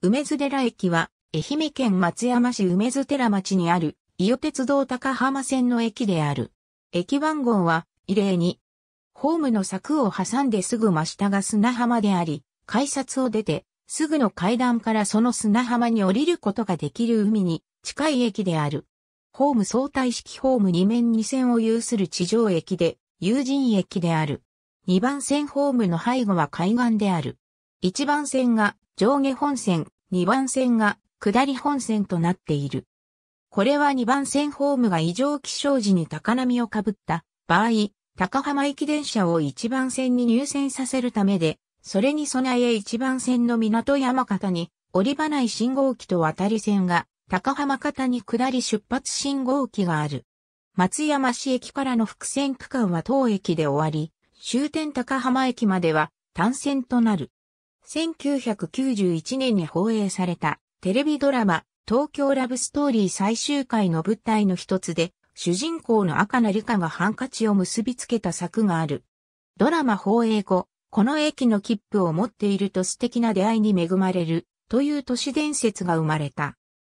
梅津寺駅は、愛媛県松山市梅津寺町にある、伊予鉄道高浜線の駅である。駅番号は、異例に、ホームの柵を挟んですぐ真下が砂浜であり、改札を出て、すぐの階段からその砂浜に降りることができる海に近い駅である。ホーム相対式ホーム2面2線を有する地上駅で、有人駅である。2番線ホームの背後は海岸である。1番線が上下本線、2番線が下り本線となっている。これは2番線ホームが異常気象時に高波をかぶった場合、高浜駅電車を1番線に入線させるためで、それに備え1番線の港山方に折り場内信号機と渡り線が高浜方に下り出発信号機がある。松山市駅からの伏線区間は当駅で終わり、終点高浜駅までは単線となる。1991年に放映されたテレビドラマ東京ラブストーリー最終回の舞台の一つで主人公の赤名里香がハンカチを結びつけた作がある。ドラマ放映後、この駅の切符を持っていると素敵な出会いに恵まれるという都市伝説が生まれた。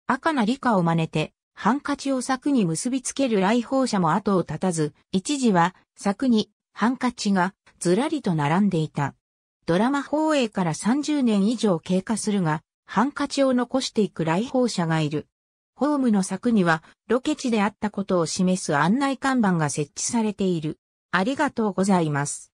赤名里香を真似てハンカチを柵に結びつける来訪者も後を絶たず、一時は柵にハンカチがずらりと並んでいた。ドラマ放映から30年以上経過するが、ハンカチを残していく来訪者がいる。ホームの柵には、ロケ地であったことを示す案内看板が設置されている。ありがとうございます。